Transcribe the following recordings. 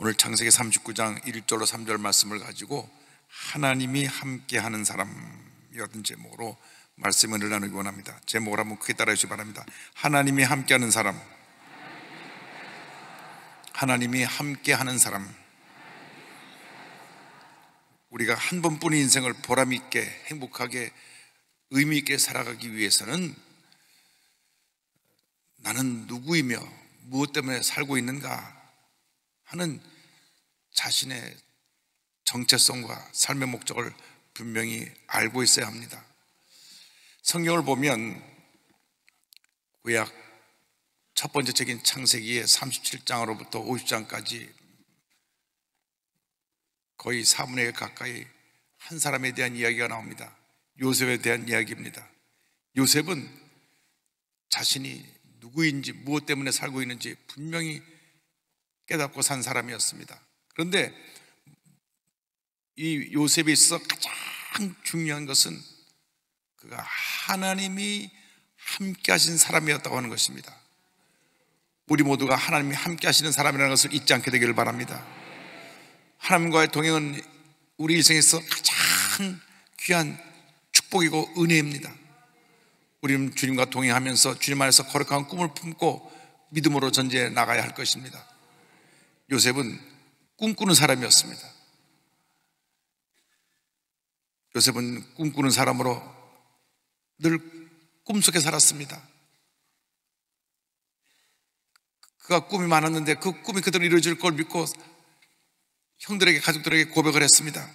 오늘 창세기 39장 1절로 3절 말씀을 가지고 하나님이 함께하는 사람이라는 제목으로 말씀을 나누기 원합니다. 제목을 한번 크게 따라해 주시기 바랍니다. 하나님이 함께하는 사람. 하나님이 함께하는 사람. 우리가 한 번뿐인 인생을 보람 있게 행복하게 의미 있게 살아가기 위해서는 나는 누구이며 무엇 때문에 살고 있는가 하는 자신의 정체성과 삶의 목적을 분명히 알고 있어야 합니다. 성경을 보면 구약 첫 번째 책인 창세기의 37장으로부터 50장까지 거의 4분의 1 가까이 한 사람에 대한 이야기가 나옵니다. 요셉에 대한 이야기입니다. 요셉은 자신이 누구인지 무엇 때문에 살고 있는지 분명히 깨닫고 산 사람이었습니다. 그런데 이 요셉에 있어서 가장 중요한 것은 그가 하나님이 함께 하신 사람이었다고 하는 것입니다. 우리 모두가 하나님이 함께 하시는 사람이라는 것을 잊지 않게 되기를 바랍니다. 하나님과의 동행은 우리 일생에서 가장 귀한 축복이고 은혜입니다. 우리는 주님과 동행하면서 주님 안에서 거룩한 꿈을 품고 믿음으로 전제해 나가야 할 것입니다. 요셉은 꿈꾸는 사람이었습니다. 요셉은 꿈꾸는 사람으로 늘 꿈속에 살았습니다. 그가 꿈이 많았는데 그 꿈이 그대로 이루어질 걸 믿고 형들에게 가족들에게 고백을 했습니다.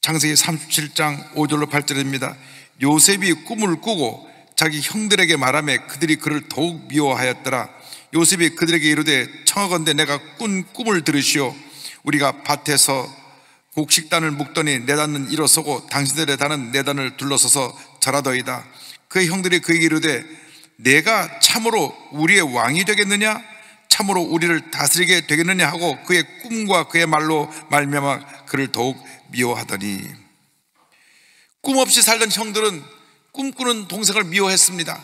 창세기 37장 5절로 8절입니다. 요셉이 꿈을 꾸고 자기 형들에게 말하며 그들이 그를 더욱 미워하였더라. 요셉이 그들에게 이르되 청하건대 내가 꾼 꿈을 들으시오 우리가 밭에서 곡식단을 묶더니 내단은 일어서고 당신들의 단은 내단을 둘러서서 절하더이다 그의 형들이 그에게 이르되 내가 참으로 우리의 왕이 되겠느냐 참으로 우리를 다스리게 되겠느냐 하고 그의 꿈과 그의 말로 말미암아 그를 더욱 미워하더니 꿈 없이 살던 형들은 꿈꾸는 동생을 미워했습니다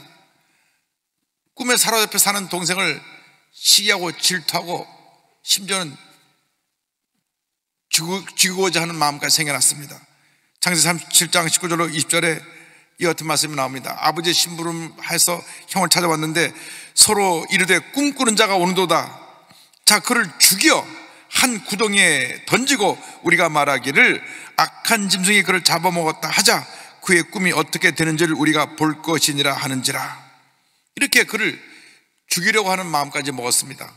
꿈에 사로잡혀 사는 동생을 시기하고 질투하고 심지어는 죽이고자 하는 마음까지 생겨났습니다. 창세 37장 19절로 20절에 이 같은 말씀이 나옵니다. 아버지 심부름해서 형을 찾아왔는데 서로 이르되 꿈꾸는 자가 오는도다. 자 그를 죽여 한 구덩이에 던지고 우리가 말하기를 악한 짐승이 그를 잡아먹었다 하자 그의 꿈이 어떻게 되는지를 우리가 볼 것이니라 하는지라. 이렇게 그를 죽이려고 하는 마음까지 먹었습니다.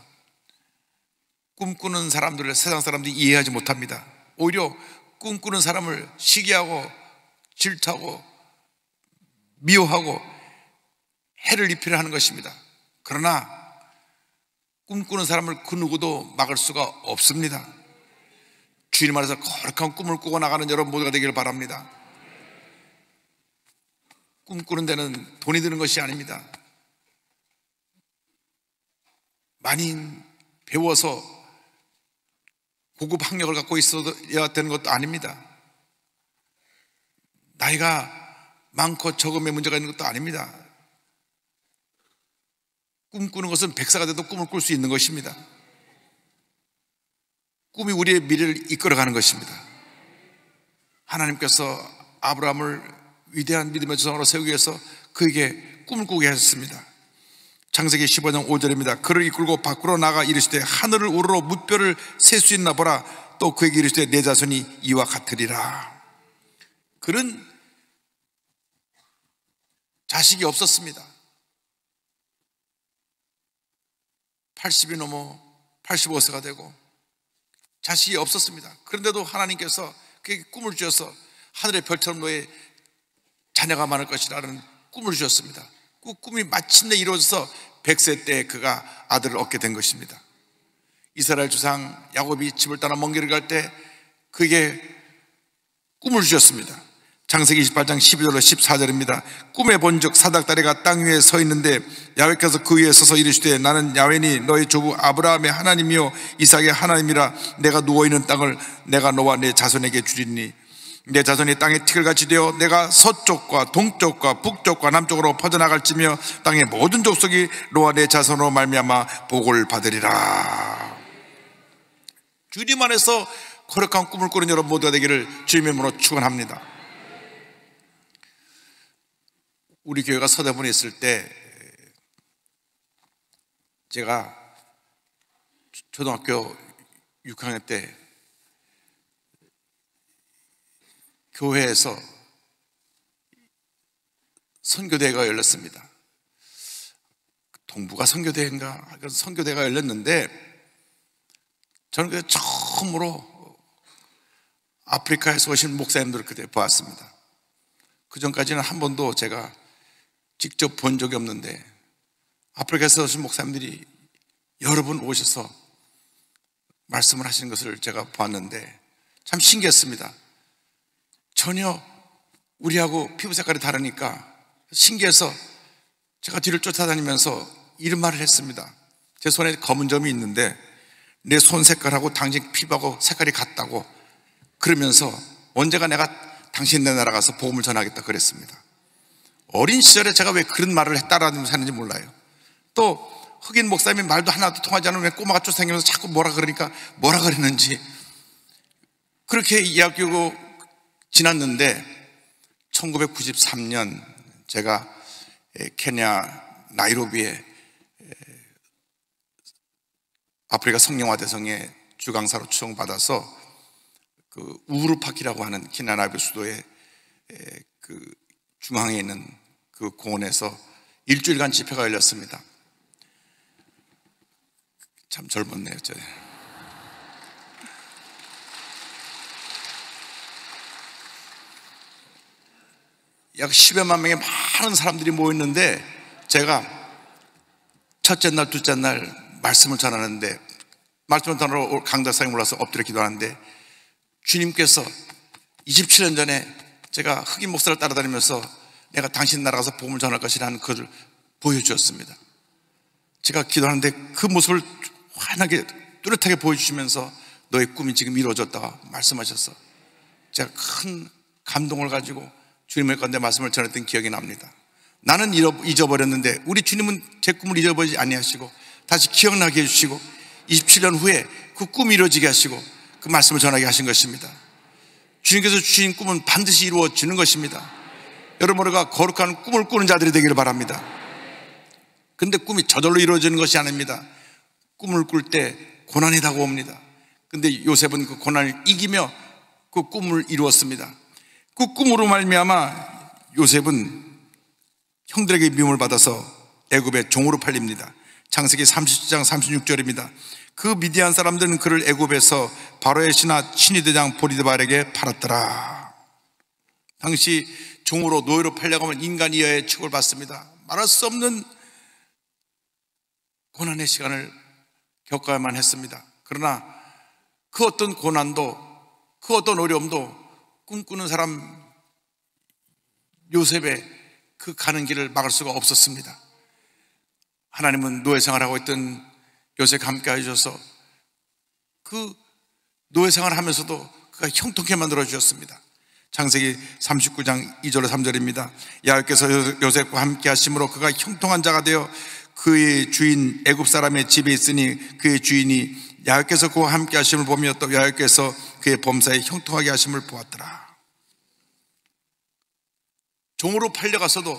꿈꾸는 사람들을 세상 사람들이 이해하지 못합니다. 오히려 꿈꾸는 사람을 시기하고 질투하고 미워하고 해를 입히려 하는 것입니다. 그러나 꿈꾸는 사람을 그 누구도 막을 수가 없습니다. 주님 안에서 거룩한 꿈을 꾸고 나가는 여러분 모두가 되기를 바랍니다. 꿈꾸는 데는 돈이 드는 것이 아닙니다. 많이 배워서 고급 학력을 갖고 있어야 되는 것도 아닙니다. 나이가 많고 적음의 문제가 있는 것도 아닙니다. 꿈꾸는 것은 백사가 돼도 꿈을 꿀 수 있는 것입니다. 꿈이 우리의 미래를 이끌어가는 것입니다. 하나님께서 아브라함을 위대한 믿음의 조상으로 세우기 위해서 그에게 꿈을 꾸게 하셨습니다. 창세기 15장 5절입니다. 그를 이끌고 밖으로 나가 이르시되 하늘을 우러러 무뼈를 셀수 있나 보라. 또 그에게 이르시되 내 자손이 이와 같으리라. 그는 자식이 없었습니다. 80이 넘어 85세가 되고 자식이 없었습니다. 그런데도 하나님께서 그에게 꿈을 주셔서 하늘의 별처럼 너의 자녀가 많을 것이라는 꿈을 주셨습니다. 그 꿈이 마침내 이루어져서 100세 때 그가 아들을 얻게 된 것입니다. 이스라엘 주상 야곱이 집을 따라 먼 길을 갈 때 그게 꿈을 주셨습니다. 창세기 28장 12절로 14절입니다. 꿈에 본즉 사닥다리가 땅 위에 서 있는데 야외께서 그 위에 서서 이르시되 나는 야외니 너의 조부 아브라함의 하나님이요 이삭의 하나님이라 내가 누워 있는 땅을 내가 너와 내 자손에게 주리니 내 자손이 땅에 티끌같이 되어 내가 서쪽과 동쪽과 북쪽과 남쪽으로 퍼져나갈지며 땅의 모든 족속이 로아 내 자손으로 말미암아 복을 받으리라. 주님 안에서 거룩한 꿈을 꾸는 여러분 모두가 되기를 주님으로 축원합니다. 우리 교회가 서대문에 있을 때 제가 초등학교 6학년 때 교회에서 선교대회가 열렸습니다. 동부가 선교대회인가? 그런 선교대회가 열렸는데 저는 그 처음으로 아프리카에서 오신 목사님들을 그때 보았습니다. 그 전까지는 한 번도 제가 직접 본 적이 없는데 아프리카에서 오신 목사님들이 여러 분 오셔서 말씀을 하시는 것을 제가 보았는데 참 신기했습니다. 전혀 우리하고 피부 색깔이 다르니까 신기해서 제가 뒤를 쫓아다니면서 이런 말을 했습니다. 제 손에 검은 점이 있는데 내 손 색깔하고 당신 피부하고 색깔이 같다고 그러면서 언제가 내가 당신내 나라 가서 복음을 전하겠다 그랬습니다. 어린 시절에 제가 왜 그런 말을 했다라면서 하는지 몰라요. 또 흑인 목사님 말도 하나도 통하지 않으면 왜 꼬마가 쫓아다니면서 자꾸 뭐라 그러니까 뭐라 그랬는지 그렇게 이야기하고 지났는데 1993년 제가 케냐 나이로비에 아프리카 성령화 대성의 주강사로 추송받아서 그 우르파키라고 하는 케냐 나이로비 수도의 그 중앙에 있는 그 공원에서 일주일간 집회가 열렸습니다. 참 젊었네요, 저. 약 10여만 명의 많은 사람들이 모였는데 제가 첫째 날, 둘째 날 말씀을 전하는데 말씀을 전하러 강다상에 올라서 엎드려 기도하는데 주님께서 27년 전에 제가 흑인 목사를 따라다니면서 내가 당신 나라가서 복음을 전할 것이라는 글을 보여주었습니다. 제가 기도하는데 그 모습을 환하게 뚜렷하게 보여주시면서 너의 꿈이 지금 이루어졌다 말씀하셨어. 제가 큰 감동을 가지고 주님의 건데 말씀을 전했던 기억이 납니다. 나는 잊어버렸는데 우리 주님은 제 꿈을 잊어버리지 아니하시고 다시 기억나게 해주시고 27년 후에 그 꿈이 이루어지게 하시고 그 말씀을 전하게 하신 것입니다. 주님께서 주신 꿈은 반드시 이루어지는 것입니다. 여러분과 거룩한 꿈을 꾸는 자들이 되기를 바랍니다. 근데 꿈이 저절로 이루어지는 것이 아닙니다. 꿈을 꿀 때 고난이 다가옵니다. 근데 요셉은 그 고난을 이기며 그 꿈을 이루었습니다. 그 꿈으로 말미암아 요셉은 형들에게 미움을 받아서 애굽의 종으로 팔립니다. 창세기 37장 36절입니다. 그 미디안 사람들은 그를 애굽에서 바로의 신하 친위대장 보리드발에게 팔았더라. 당시 종으로 노예로 팔려가면 인간 이하의 축을 받습니다. 말할 수 없는 고난의 시간을 겪어야만 했습니다. 그러나 그 어떤 고난도 그 어떤 어려움도 꿈꾸는 사람 요셉의 그 가는 길을 막을 수가 없었습니다. 하나님은 노예생활 하고 있던 요셉 과 함께 해주셔서 그 노예생활 하면서도 그가 형통케 만들어 주셨습니다. 창세기 39장 2절로 3절입니다. 야외께서 요셉과 함께 하심으로 그가 형통한 자가 되어 그의 주인 애굽 사람의 집에 있으니 그의 주인이 야외께서 그와 함께 하심을 보며 또 야외께서 그의 범사에 형통하게 하심을 보았더라. 종으로 팔려가서도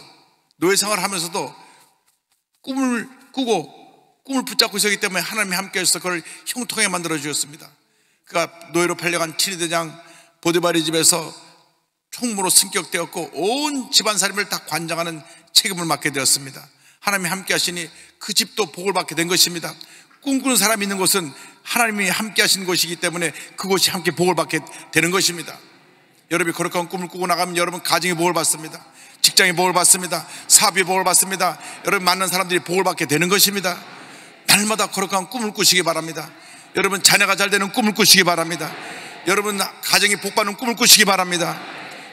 노예 생활을 하면서도 꿈을 꾸고 꿈을 붙잡고 있었기 때문에 하나님이 함께 해서 그걸 형통에 만들어 주셨습니다. 그가 노예로 팔려간 치리대장 보디바리 집에서 총무로 승격되었고 온 집안 사람을 다 관장하는 책임을 맡게 되었습니다. 하나님이 함께 하시니 그 집도 복을 받게 된 것입니다. 꿈꾸는 사람이 있는 곳은 하나님이 함께 하신 곳이기 때문에 그곳이 함께 복을 받게 되는 것입니다. 여러분이 거룩한 꿈을 꾸고 나가면 여러분 가정이 복을 받습니다. 직장이 복을 받습니다. 사업이 복을 받습니다. 여러분 만난 사람들이 복을 받게 되는 것입니다. 날마다 거룩한 꿈을 꾸시기 바랍니다. 여러분 자녀가 잘 되는 꿈을 꾸시기 바랍니다. 여러분 가정이 복받는 꿈을 꾸시기 바랍니다.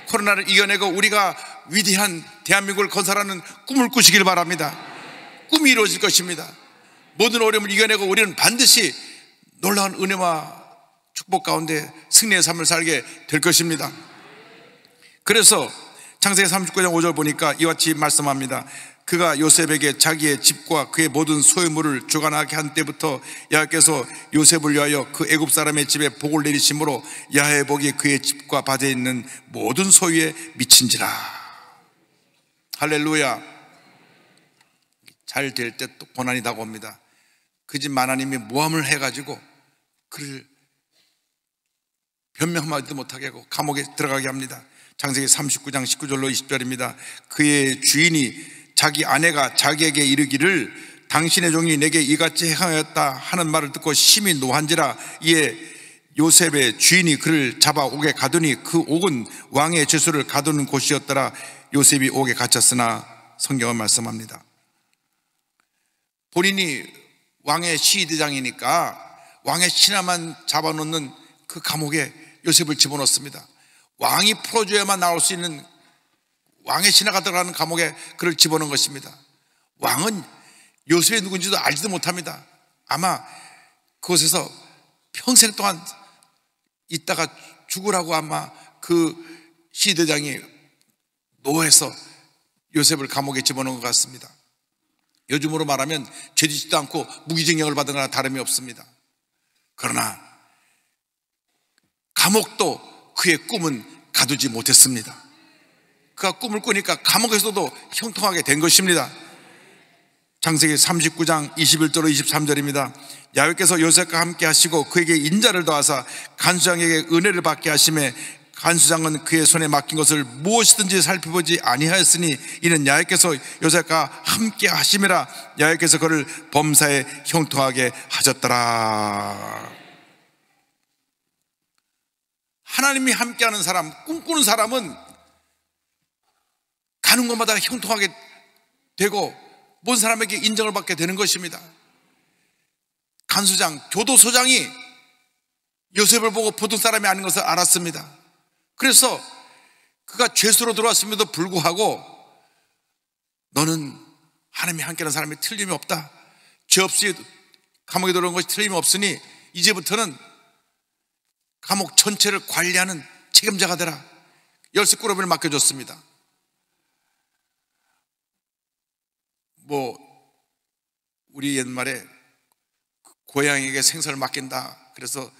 코로나를 이겨내고 우리가 위대한 대한민국을 건설하는 꿈을 꾸시길 바랍니다. 꿈이 이루어질 것입니다. 모든 어려움을 이겨내고 우리는 반드시 놀라운 은혜와 축복 가운데 승리의 삶을 살게 될 것입니다. 그래서 창세기 39장 5절 보니까 이같이 말씀합니다. 그가 요셉에게 자기의 집과 그의 모든 소유물을 주관하게 한 때부터 야께서 요셉을 위하여 그 애굽 사람의 집에 복을 내리심으로 야의 복이 그의 집과 밭에 있는 모든 소유에 미친지라. 할렐루야. 잘 될 때 또 고난이 다고옵니다. 그집 하나님이 모함을 해가지고 그를 변명 한마디도 못하게 하고 감옥에 들어가게 합니다. 창세기 39장 19절로 20절입니다. 그의 주인이 자기 아내가 자기에게 이르기를 당신의 종이 내게 이같이 행하였다 하는 말을 듣고 심히 노한지라 이에 요셉의 주인이 그를 잡아 옥에 가두니 그 옥은 왕의 죄수를 가두는 곳이었더라 요셉이 옥에 갇혔으나 성경은 말씀합니다. 본인이 왕의 시위대장이니까 왕의 신하만 잡아놓는 그 감옥에 요셉을 집어넣습니다. 왕이 풀어줘야만 나올 수 있는 왕의 신하가 들어가는 감옥에 그를 집어넣은 것입니다. 왕은 요셉이 누군지도 알지도 못합니다. 아마 그곳에서 평생 동안 있다가 죽으라고 아마 그 시대장이 노해서 요셉을 감옥에 집어넣은 것 같습니다. 요즘으로 말하면 죄짓지도 않고 무기징역을 받은 거나 다름이 없습니다. 그러나 감옥도 그의 꿈은 가두지 못했습니다. 그가 꿈을 꾸니까 감옥에서도 형통하게 된 것입니다. 창세기 39장 21절로 23절입니다. 야외께서 요셉과 함께 하시고 그에게 인자를 더하사 간수장에게 은혜를 받게 하심에 간수장은 그의 손에 맡긴 것을 무엇이든지 살펴보지 아니하였으니 이는 야외께서 요셉과 함께 하심이라 야외께서 그를 범사에 형통하게 하셨더라. 하나님이 함께하는 사람, 꿈꾸는 사람은 가는 곳마다 형통하게 되고 본 사람에게 인정을 받게 되는 것입니다. 간수장, 교도소장이 요셉을 보고 보통 사람이 아닌 것을 알았습니다. 그래서 그가 죄수로 들어왔음에도 불구하고 너는 하나님이 함께하는 사람이 틀림이 없다. 죄 없이 감옥에 들어온 것이 틀림이 없으니 이제부터는 감옥 전체를 관리하는 책임자가 되라. 열쇠 꾸러미를 맡겨줬습니다. 뭐, 우리 옛말에 그 고양이에게 생선을 맡긴다. 그래서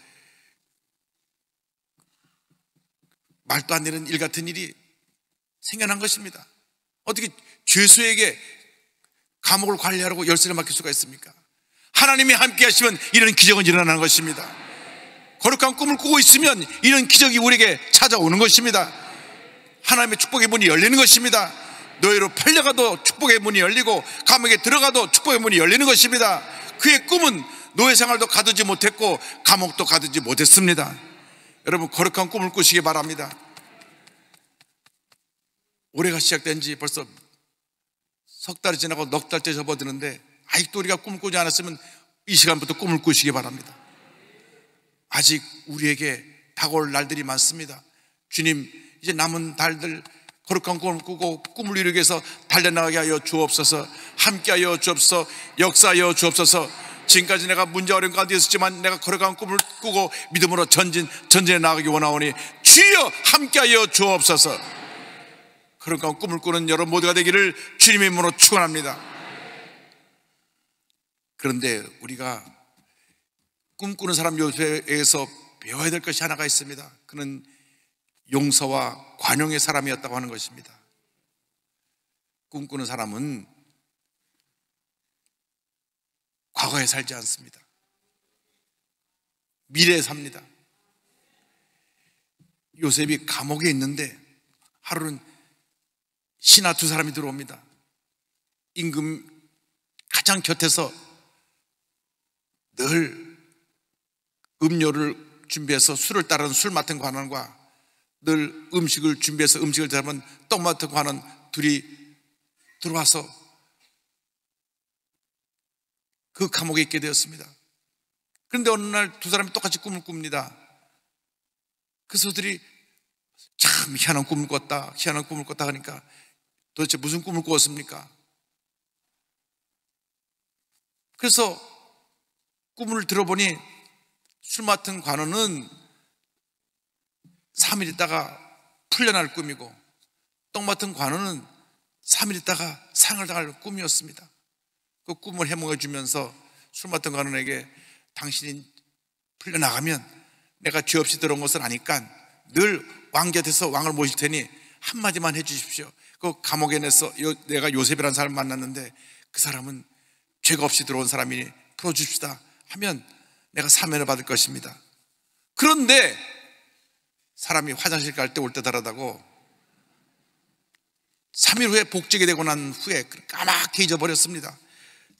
말도 안 되는 일 같은 일이 생겨난 것입니다. 어떻게 죄수에게 감옥을 관리하라고 열쇠를 맡길 수가 있습니까? 하나님이 함께 하시면 이런 기적은 일어나는 것입니다. 거룩한 꿈을 꾸고 있으면 이런 기적이 우리에게 찾아오는 것입니다. 하나님의 축복의 문이 열리는 것입니다. 너희로 팔려가도 축복의 문이 열리고 감옥에 들어가도 축복의 문이 열리는 것입니다. 그의 꿈은 노예 생활도 가두지 못했고 감옥도 가두지 못했습니다. 여러분 거룩한 꿈을 꾸시기 바랍니다. 올해가 시작된 지 벌써 석 달이 지나고 넉 달째 접어드는데 아직도 우리가 꿈 꾸지 않았으면 이 시간부터 꿈을 꾸시기 바랍니다. 아직 우리에게 다가올 날들이 많습니다. 주님, 이제 남은 달들 거룩한 꿈을 꾸고 꿈을 이루기 위해서 달려나가게 하여 주옵소서 함께하여 주옵소서 역사하여 주옵소서 지금까지 내가 문제 어려운 가운데 있었지만 내가 거룩한 꿈을 꾸고 믿음으로 전진 전진해 나가기 원하오니 주여 함께하여 주옵소서 거룩한 꿈을 꾸는 여러분 모두가 되기를 주님의 이름으로 축원합니다 그런데 우리가 꿈꾸는 사람 요새에서 배워야 될 것이 하나가 있습니다. 그는 용서와 관용의 사람이었다고 하는 것입니다. 꿈꾸는 사람은 과거에 살지 않습니다. 미래에 삽니다. 요셉이 감옥에 있는데 하루는 신하 두 사람이 들어옵니다. 임금 가장 곁에서 늘 음료를 준비해서 술을 따르는 술 맡은 관원과 늘 음식을 준비해서 음식을 잡은 떡 맡은 관원 둘이 들어와서 그 감옥에 있게 되었습니다. 그런데 어느 날 두 사람이 똑같이 꿈을 꿉니다. 그 소들이 참 희한한 꿈을 꿨다, 희한한 꿈을 꿨다 하니까 도대체 무슨 꿈을 꾸었습니까? 그래서 꿈을 들어보니 술 맡은 관원은 3일 있다가 풀려날 꿈이고 떡 맡은 관원은 3일 있다가 상을 당할 꿈이었습니다. 그 꿈을 해몽해 주면서 술 맡은 관원에게 당신이 풀려나가면 내가 죄 없이 들어온 것은 아니까 늘왕 곁에서 왕을 모실 테니 한마디만 해 주십시오. 그 감옥에 내서 내가 요셉이라는 사람을 만났는데 그 사람은 죄가 없이 들어온 사람이 니 풀어줍시다 하면 내가 사면을 받을 것입니다. 그런데 사람이 화장실 갈 때 올 때 다르다고 3일 후에 복직이 되고 난 후에 까맣게 잊어버렸습니다.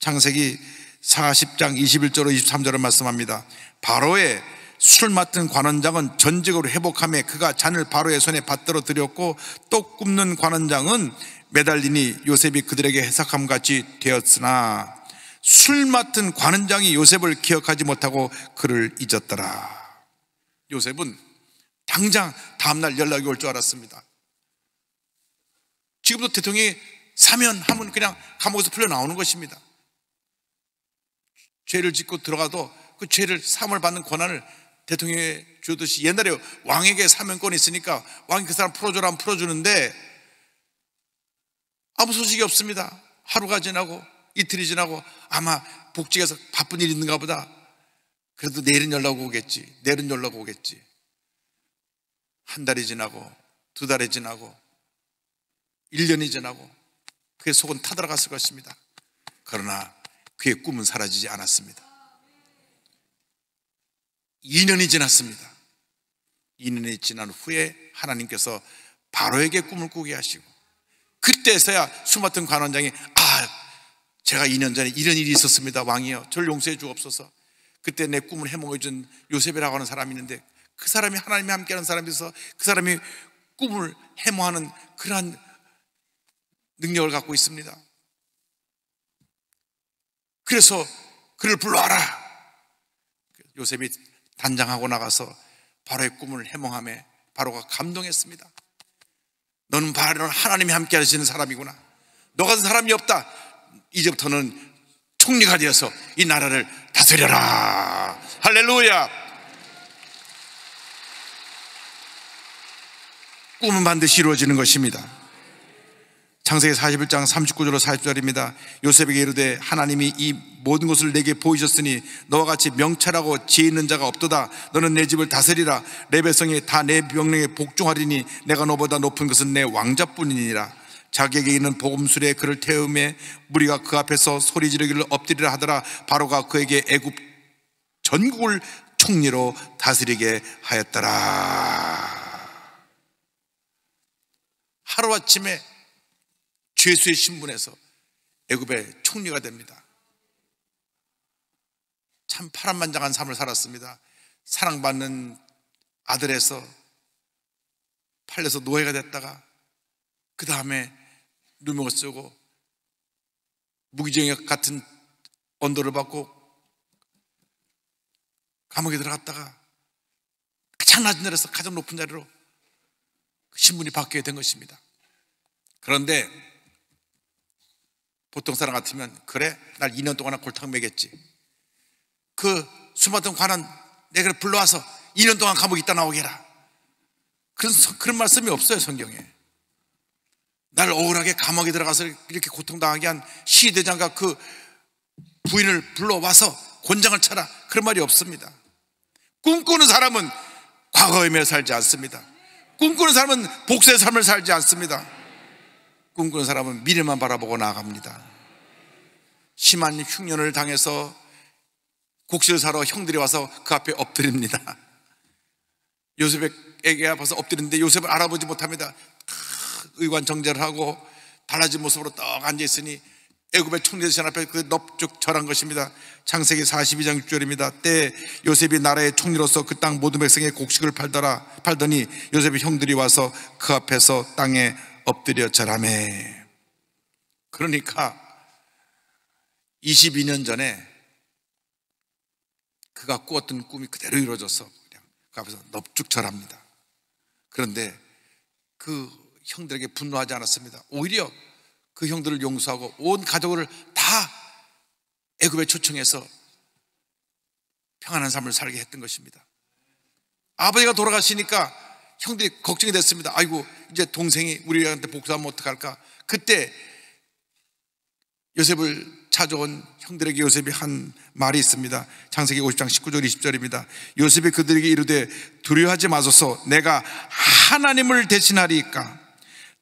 창세기 40장 21절로 23절을 말씀합니다. 바로의 술 맡은 관원장은 전직으로 회복함에 그가 잔을 바로의 손에 받들어 드렸고 또 굽는 관원장은 매달리니 요셉이 그들에게 해석함같이 되었으나 술 맡은 관원장이 요셉을 기억하지 못하고 그를 잊었더라. 요셉은 당장 다음날 연락이 올 줄 알았습니다. 지금도 대통령이 사면 하면 그냥 감옥에서 풀려나오는 것입니다. 죄를 짓고 들어가도 그 죄를 사함을 받는 권한을 대통령에 주듯이 옛날에 왕에게 사면권이 있으니까 왕이 그 사람 풀어주라 하면 풀어주는데 아무 소식이 없습니다. 하루가 지나고 이틀이 지나고 아마 복직에서 바쁜 일 있는가 보다. 그래도 내일은 연락 오겠지. 내일은 연락 오겠지. 한 달이 지나고 두 달이 지나고 1년이 지나고 그의 속은 타들어갔을 것입니다. 그러나 그의 꿈은 사라지지 않았습니다. 2년이 지났습니다. 2년이 지난 후에 하나님께서 바로에게 꿈을 꾸게 하시고 그때서야 수마튼 관원장이 제가 2년 전에 이런 일이 있었습니다. 왕이여. 절 용서해 주옵소서. 그때 내 꿈을 해몽해 준 요셉이라고 하는 사람이 있는데 그 사람이 하나님이 함께하는 사람에서 그 사람이 꿈을 해몽하는 그러한 능력을 갖고 있습니다. 그래서 그를 불러와라. 요셉이 단장하고 나가서 바로의 꿈을 해몽함에 바로가 감동했습니다. 너는 바로는 하나님이 함께 하시는 사람이구나. 너 같은 사람이 없다. 이제부터는 총리가 되어서 이 나라를 다스려라. 할렐루야. 꿈은 반드시 이루어지는 것입니다. 창세기 41장 39절로 40절입니다. 요셉에게 이르되 하나님이 이 모든 것을 내게 보이셨으니 너와 같이 명찰하고 지혜 있는 자가 없도다. 너는 내 집을 다스리라. 내 백성이 다내 명령에 복종하리니 내가 너보다 높은 것은 내 왕자뿐이니라. 자기에게 있는 보금술에 그를 태우매 무리가 그 앞에서 소리 지르기를 엎드리라 하더라 바로가 그에게 애굽 전국을 총리로 다스리게 하였더라 하루아침에 죄수의 신분에서 애굽의 총리가 됩니다 참 파란만장한 삶을 살았습니다 사랑받는 아들에서 팔려서 노예가 됐다가 그 다음에 누명을 쓰고 무기정역 같은 언도를 받고 감옥에 들어갔다가 가장 낮은 자리에서 가장 높은 자리로 그 신분이 바뀌게 된 것입니다. 그런데 보통 사람 같으면 그래 날 2년 동안 골탕 먹였지. 그 수많던 관한 내가 불러와서 2년 동안 감옥에 있다 나오게 해라. 그런, 그런 말씀이 없어요 성경에. 날 억울하게 감옥에 들어가서 이렇게 고통당하게 한 시대장과 그 부인을 불러와서 권장을 차라 그런 말이 없습니다. 꿈꾸는 사람은 과거의 매 살지 않습니다. 꿈꾸는 사람은 복수의 삶을 살지 않습니다. 꿈꾸는 사람은 미래만 바라보고 나아갑니다. 심한 흉년을 당해서 곡식을 사러 형들이 와서 그 앞에 엎드립니다. 요셉에게 와서 엎드리는데 요셉을 알아보지 못합니다. 의관 정제를 하고 달라진 모습으로 떡 앉아있으니 애굽의 총재전 앞에 그 넙죽 절한 것입니다 창세기 42장 6절입니다 때 요셉이 나라의 총리로서 그 땅 모든 백성의 곡식을 팔더라 팔더니 요셉의 형들이 와서 그 앞에서 땅에 엎드려 절하매 그러니까 22년 전에 그가 꾸었던 꿈이 그대로 이루어져서 그냥 그 앞에서 넙죽 절합니다 그런데 그 형들에게 분노하지 않았습니다. 오히려 그 형들을 용서하고 온 가족을 다 애굽에 초청해서 평안한 삶을 살게 했던 것입니다. 아버지가 돌아가시니까 형들이 걱정이 됐습니다. 아이고 이제 동생이 우리한테 복수하면 어떡할까? 그때 요셉을 찾아온 형들에게 요셉이 한 말이 있습니다. 창세기 50장 19절 20절입니다. 요셉이 그들에게 이르되 두려워하지 마소서 내가 하나님을 대신하리까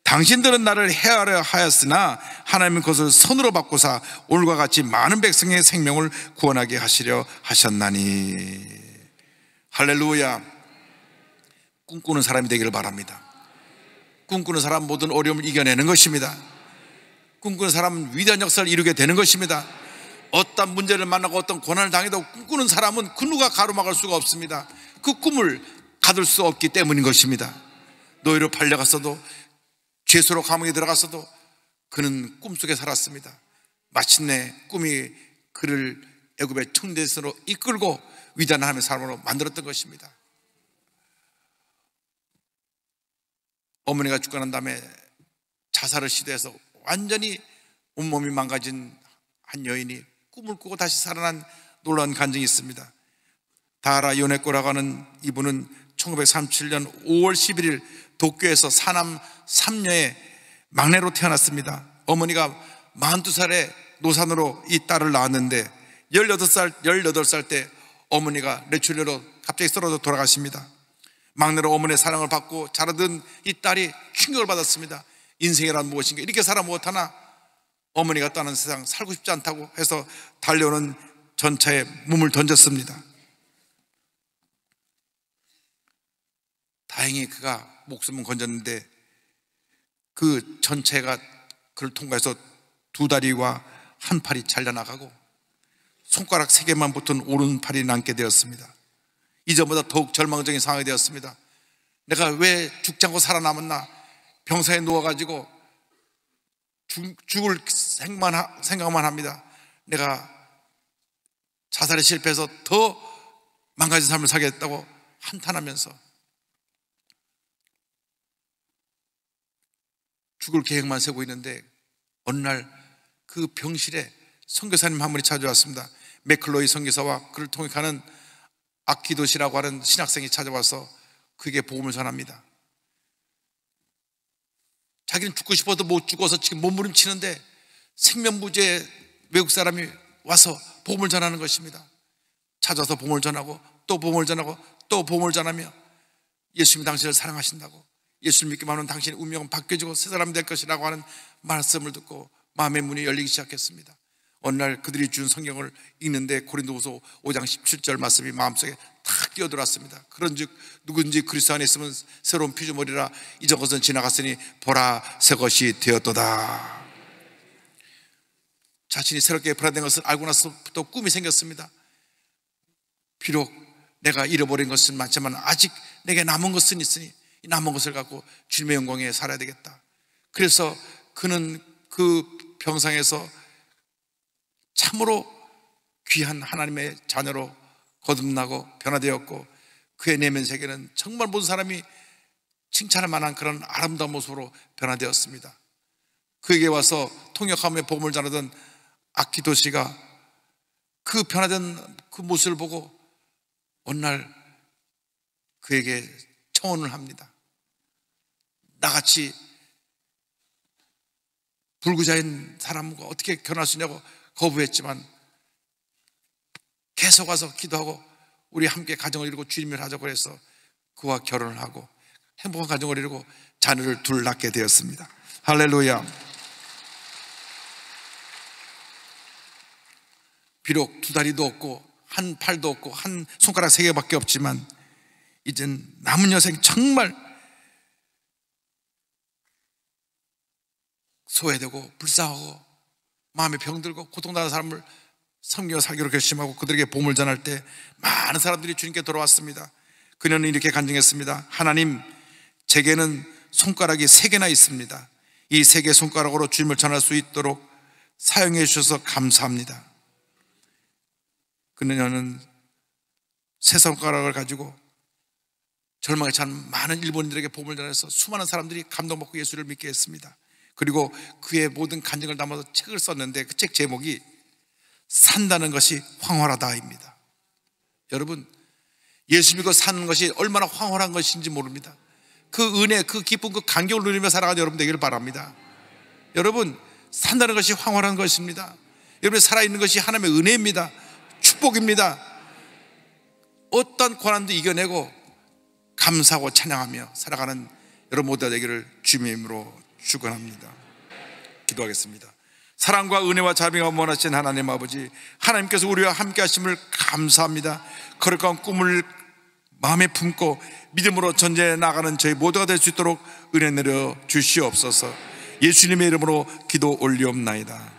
당신들은 나를 해하려 하였으나 하나님은 그것을 선으로 바꾸사 오늘과 같이 많은 백성의 생명을 구원하게 하시려 하셨나니 할렐루야 꿈꾸는 사람이 되기를 바랍니다 꿈꾸는 사람 모든 어려움을 이겨내는 것입니다 꿈꾸는 사람은 위대한 역사를 이루게 되는 것입니다 어떤 문제를 만나고 어떤 고난을 당해도 꿈꾸는 사람은 그 누가 가로막을 수가 없습니다 그 꿈을 가둘 수 없기 때문인 것입니다 노예로 팔려갔어도 죄수로 감옥에 들어갔어도 그는 꿈속에 살았습니다. 마침내 꿈이 그를 애굽의 총대에서로 이끌고 위대한 하나님으로 만들었던 것입니다. 어머니가 죽고 난 다음에 자살을 시도해서 완전히 온몸이 망가진 한 여인이 꿈을 꾸고 다시 살아난 놀라운 간증이 있습니다. 다라 요네코라고 하는 이분은 1937년 5월 11일 도쿄에서 사남 3녀의 막내로 태어났습니다. 어머니가 42살에 노산으로 이 딸을 낳았는데 18살, 18살 때 어머니가 뇌출혈로 갑자기 쓰러져 돌아가십니다. 막내로 어머니의 사랑을 받고 자라던 이 딸이 충격을 받았습니다. 인생이란 무엇인가 이렇게 살아 못하나 어머니가 떠난 세상 살고 싶지 않다고 해서 달려오는 전차에 몸을 던졌습니다. 다행히 그가 목숨은 건졌는데 그 전체가 그를 통과해서 두 다리와 한 팔이 잘려나가고 손가락 세 개만 붙은 오른팔이 남게 되었습니다. 이전보다 더욱 절망적인 상황이 되었습니다. 내가 왜 죽지 않고 살아남았나? 병사에 누워가지고 죽을 생만 생각만 합니다. 내가 자살에 실패해서 더 망가진 삶을 살겠다고 한탄하면서 죽을 계획만 세고 있는데 어느 날 그 병실에 선교사님 한 분이 찾아왔습니다. 맥클로이 선교사와 그를 통역하는 악기도시라고 하는 신학생이 찾아와서 그게 복음을 전합니다. 자기는 죽고 싶어도 못 죽어서 지금 몸부림치는데 생명부재 외국 사람이 와서 복음을 전하는 것입니다. 찾아서 복음을 전하고 또 복음을 전하고 또 복음을 전하며 예수님 당신을 사랑하신다고 예수를 믿기만 하 당신의 운명은 바뀌어지고 새 사람 될 것이라고 하는 말씀을 듣고 마음의 문이 열리기 시작했습니다. 어느 날 그들이 준 성경을 읽는데 고린도후서 5장 17절 말씀이 마음속에 탁 뛰어들었습니다. 그런즉 누군지 그리스도 안에 있으면 새로운 피조물이라 이전 것은 지나갔으니 보라 새 것이 되었도다. 자신이 새롭게 변화된 것을 알고 나서부터 꿈이 생겼습니다. 비록 내가 잃어버린 것은 많지만 아직 내게 남은 것은 있으니 남은 것을 갖고 주님의 영광에 살아야 되겠다. 그래서 그는 그 병상에서 참으로 귀한 하나님의 자녀로 거듭나고 변화되었고 그의 내면 세계는 정말 모든 사람이 칭찬할 만한 그런 아름다운 모습으로 변화되었습니다. 그에게 와서 통역함의 복음을 전하던 아키도 씨가 그 변화된 그 모습을 보고 어느 날 그에게 청혼을 합니다. 나같이 불구자인 사람과 어떻게 견할수 있냐고 거부했지만 계속 와서 기도하고 우리 함께 가정을 이루고 주님을 하자고 해서 그와 결혼을 하고 행복한 가정을 이루고 자녀를 둘 낳게 되었습니다. 할렐루야. 비록 두 다리도 없고 한 팔도 없고 한 손가락 세 개밖에 없지만 이젠 남은 여생 정말 소외되고 불쌍하고 마음에 병들고 고통당한 사람을 섬겨 살기로 결심하고 그들에게 보물 전할 때 많은 사람들이 주님께 돌아왔습니다. 그녀는 이렇게 간증했습니다. 하나님, 제게는 손가락이 세 개나 있습니다. 이 세개 손가락으로 주님을 전할 수 있도록 사용해 주셔서 감사합니다. 그녀는 세 손가락을 가지고 절망에 찬 많은 일본인들에게 보물 전해서 수많은 사람들이 감동받고 예수를 믿게 했습니다. 그리고 그의 모든 간증을 담아서 책을 썼는데 그 책 제목이 산다는 것이 황홀하다입니다. 여러분, 예수 믿고 사는 것이 얼마나 황홀한 것인지 모릅니다. 그 은혜, 그 기쁨, 그 감격을 누리며 살아가는 여러분 되기를 바랍니다. 여러분, 산다는 것이 황홀한 것입니다. 여러분 살아있는 것이 하나님의 은혜입니다. 축복입니다. 어떤 고난도 이겨내고 감사하고 찬양하며 살아가는 여러분 모두 되기를 주님으로 주관합니다. 기도하겠습니다. 사랑과 은혜와 자비가 원하신 하나님 아버지, 하나님께서 우리와 함께 하심을 감사합니다. 거룩한 꿈을 마음에 품고 믿음으로 전제해 나가는 저희 모두가 될 수 있도록 은혜 내려 주시옵소서. 예수님의 이름으로 기도 올리옵나이다.